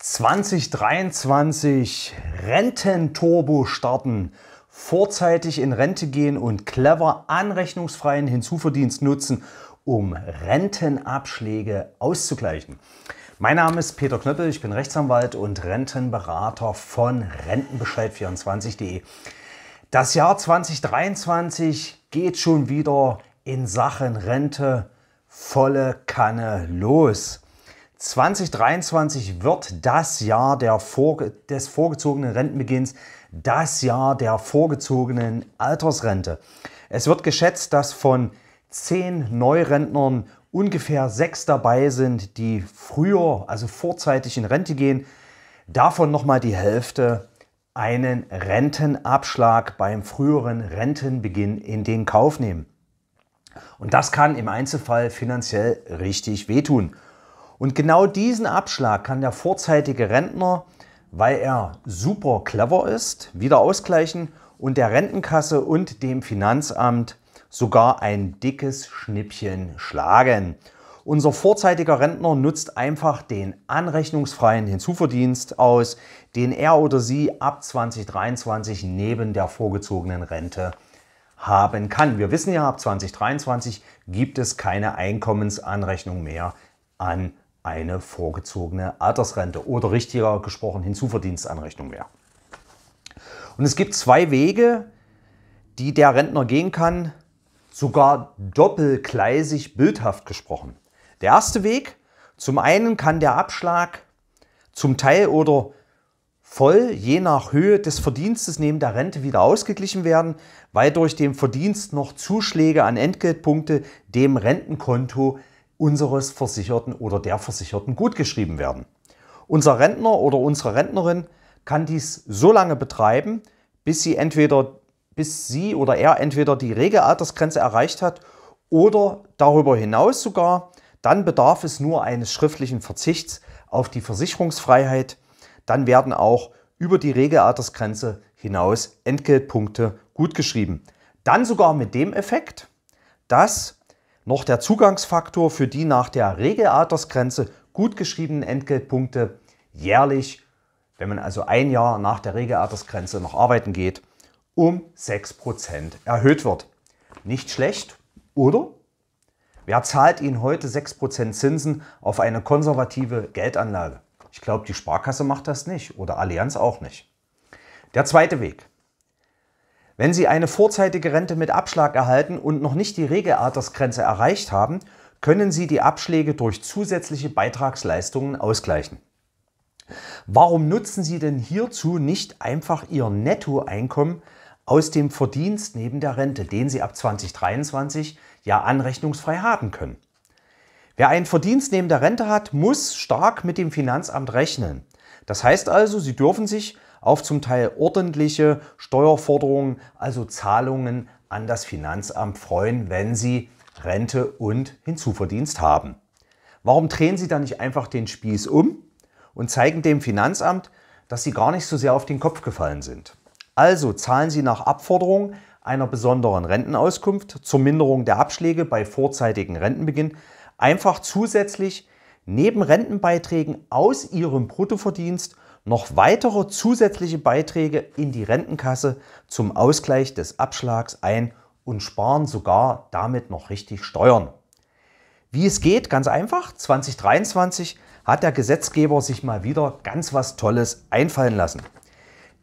2023 Rententurbo starten, vorzeitig in Rente gehen und clever anrechnungsfreien Hinzuverdienst nutzen, um Rentenabschläge auszugleichen. Mein Name ist Peter Knöppel, ich bin Rechtsanwalt und Rentenberater von Rentenbescheid24.de. Das Jahr 2023 geht schon wieder in Sachen Rente volle Kanne los. 2023 wird das Jahr vorge des vorgezogenen Rentenbeginns, das Jahr der vorgezogenen Altersrente. Es wird geschätzt, dass von zehn Neurentnern ungefähr sechs dabei sind, die früher, also vorzeitig in Rente gehen. Davon nochmal die Hälfte einen Rentenabschlag beim früheren Rentenbeginn in den Kauf nehmen. Und das kann im Einzelfall finanziell richtig wehtun. Und genau diesen Abschlag kann der vorzeitige Rentner, weil er super clever ist, wieder ausgleichen und der Rentenkasse und dem Finanzamt sogar ein dickes Schnippchen schlagen. Unser vorzeitiger Rentner nutzt einfach den anrechnungsfreien Hinzuverdienst aus, den er oder sie ab 2023 neben der vorgezogenen Rente haben kann. Wir wissen ja, ab 2023 gibt es keine Einkommensanrechnung mehr an eine vorgezogene Altersrente oder richtiger gesprochen Hinzuverdienstanrechnung wäre. Und es gibt zwei Wege, die der Rentner gehen kann, sogar doppelgleisig bildhaft gesprochen. Der erste Weg, zum einen kann der Abschlag zum Teil oder voll je nach Höhe des Verdienstes neben der Rente wieder ausgeglichen werden, weil durch den Verdienst noch Zuschläge an Entgeltpunkte dem Rentenkonto unseres Versicherten oder der Versicherten gutgeschrieben werden. Unser Rentner oder unsere Rentnerin kann dies so lange betreiben, bis sie entweder bis sie oder er entweder die Regelaltersgrenze erreicht hat oder darüber hinaus sogar, dann bedarf es nur eines schriftlichen Verzichts auf die Versicherungsfreiheit. Dann werden auch über die Regelaltersgrenze hinaus Entgeltpunkte gutgeschrieben. Dann sogar mit dem Effekt, dass noch der Zugangsfaktor für die nach der Regelaltersgrenze gut geschriebenen Entgeltpunkte jährlich, wenn man also ein Jahr nach der Regelaltersgrenze noch arbeiten geht, um 6% erhöht wird. Nicht schlecht, oder? Wer zahlt Ihnen heute 6% Zinsen auf eine konservative Geldanlage? Ich glaube, die Sparkasse macht das nicht oder Allianz auch nicht. Der zweite Weg. Wenn Sie eine vorzeitige Rente mit Abschlag erhalten und noch nicht die Regelaltersgrenze erreicht haben, können Sie die Abschläge durch zusätzliche Beitragsleistungen ausgleichen. Warum nutzen Sie denn hierzu nicht einfach Ihr Nettoeinkommen aus dem Verdienst neben der Rente, den Sie ab 2023 ja anrechnungsfrei haben können? Wer einen Verdienst neben der Rente hat, muss stark mit dem Finanzamt rechnen. Das heißt also, Sie dürfen sich auf zum Teil ordentliche Steuerforderungen, also Zahlungen an das Finanzamt freuen, wenn sie Rente und Hinzuverdienst haben. Warum drehen sie dann nicht einfach den Spieß um und zeigen dem Finanzamt, dass sie gar nicht so sehr auf den Kopf gefallen sind? Also zahlen sie nach Abforderung einer besonderen Rentenauskunft zur Minderung der Abschläge bei vorzeitigen Rentenbeginn einfach zusätzlich neben Rentenbeiträgen aus ihrem Bruttoverdienst noch weitere zusätzliche Beiträge in die Rentenkasse zum Ausgleich des Abschlags ein und sparen sogar damit noch richtig Steuern. Wie es geht, ganz einfach, 2023 hat der Gesetzgeber sich mal wieder ganz was Tolles einfallen lassen.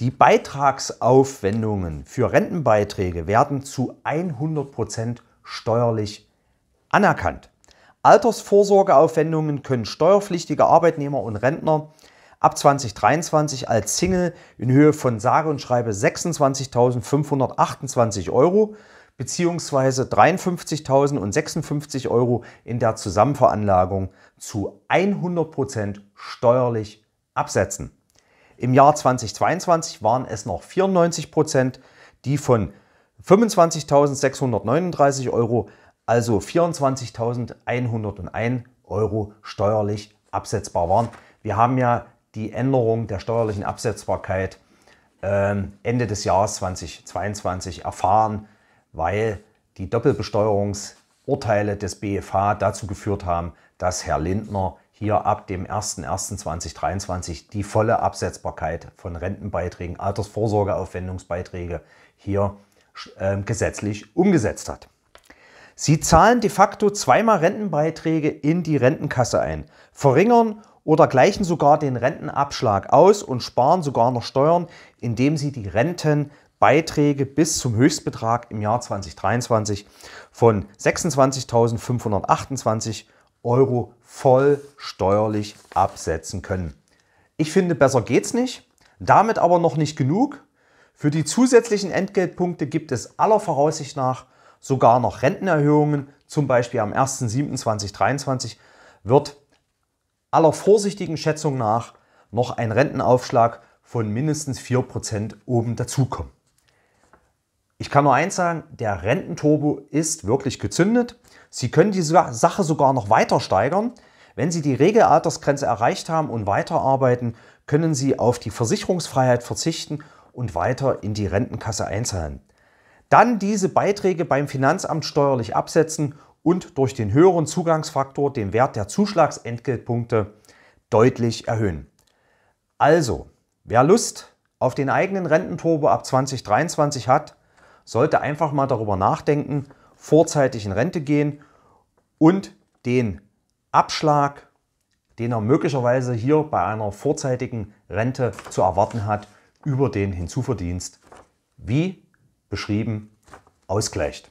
Die Beitragsaufwendungen für Rentenbeiträge werden zu 100% Prozent steuerlich anerkannt. Altersvorsorgeaufwendungen können steuerpflichtige Arbeitnehmer und Rentner ab 2023 als Single in Höhe von sage und schreibe 26.528 Euro bzw. 53.056 Euro in der Zusammenveranlagung zu 100% Prozent steuerlich absetzen. Im Jahr 2022 waren es noch 94%, Prozent, die von 25.639 Euro, also 24.101 Euro steuerlich absetzbar waren. Wir haben ja die Änderung der steuerlichen Absetzbarkeit ähm, Ende des Jahres 2022 erfahren, weil die Doppelbesteuerungsurteile des BFH dazu geführt haben, dass Herr Lindner hier ab dem 01.01.2023 die volle Absetzbarkeit von Rentenbeiträgen, Altersvorsorgeaufwendungsbeiträge hier äh, gesetzlich umgesetzt hat. Sie zahlen de facto zweimal Rentenbeiträge in die Rentenkasse ein, verringern oder gleichen sogar den Rentenabschlag aus und sparen sogar noch Steuern, indem sie die Rentenbeiträge bis zum Höchstbetrag im Jahr 2023 von 26.528 Euro voll steuerlich absetzen können. Ich finde, besser geht's nicht. Damit aber noch nicht genug. Für die zusätzlichen Entgeltpunkte gibt es aller Voraussicht nach sogar noch Rentenerhöhungen. Zum Beispiel am 1.7.2023 wird aller vorsichtigen Schätzung nach noch ein Rentenaufschlag von mindestens 4% oben dazukommen. Ich kann nur eins sagen, der Rententurbo ist wirklich gezündet. Sie können diese Sache sogar noch weiter steigern. Wenn Sie die Regelaltersgrenze erreicht haben und weiterarbeiten, können Sie auf die Versicherungsfreiheit verzichten und weiter in die Rentenkasse einzahlen. Dann diese Beiträge beim Finanzamt steuerlich absetzen und durch den höheren Zugangsfaktor den Wert der Zuschlagsentgeltpunkte deutlich erhöhen. Also, wer Lust auf den eigenen Rententurbo ab 2023 hat, sollte einfach mal darüber nachdenken, vorzeitig in Rente gehen und den Abschlag, den er möglicherweise hier bei einer vorzeitigen Rente zu erwarten hat, über den Hinzuverdienst, wie beschrieben, ausgleicht.